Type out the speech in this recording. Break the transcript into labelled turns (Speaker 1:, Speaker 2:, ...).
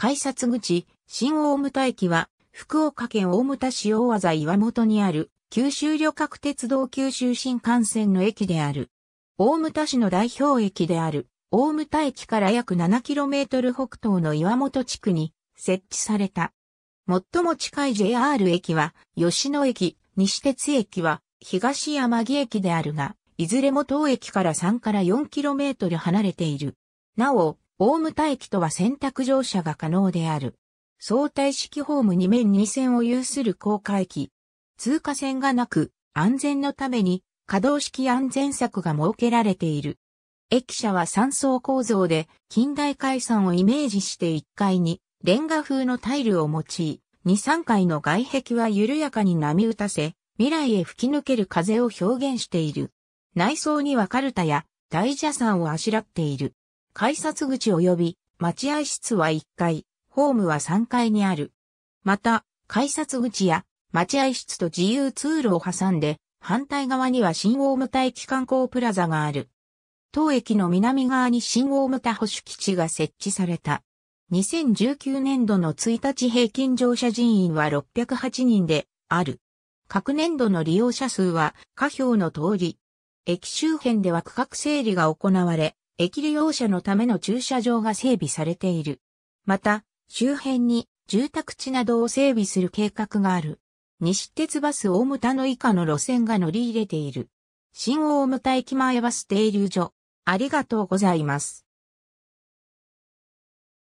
Speaker 1: 改札口、新大牟田駅は、福岡県大牟田市大和岩本にある、九州旅客鉄道九州新幹線の駅である。大牟田市の代表駅である、大牟田駅から約 7km 北東の岩本地区に設置された。最も近い JR 駅は、吉野駅、西鉄駅は、東山木駅であるが、いずれも当駅から3から 4km 離れている。なお、大牟ム待機とは選択乗車が可能である。相対式ホーム2面2線を有する高架駅。通過線がなく、安全のために可動式安全策が設けられている。駅舎は3層構造で、近代解散をイメージして1階に、レンガ風のタイルを用い、2、3階の外壁は緩やかに波打たせ、未来へ吹き抜ける風を表現している。内装にはカルタや大蛇山をあしらっている。改札口及び待合室は1階、ホームは3階にある。また、改札口や待合室と自由通路を挟んで、反対側には新大牟田駅観光プラザがある。当駅の南側に新大牟田保守基地が設置された。2019年度の1日平均乗車人員は608人である。各年度の利用者数は下表の通り。駅周辺では区画整理が行われ、駅利用者のための駐車場が整備されている。また、周辺に住宅地などを整備する計画がある。西鉄バス大牟田の以下の路線が乗り入れている。新大牟田駅前バス停留所。ありがとうございます。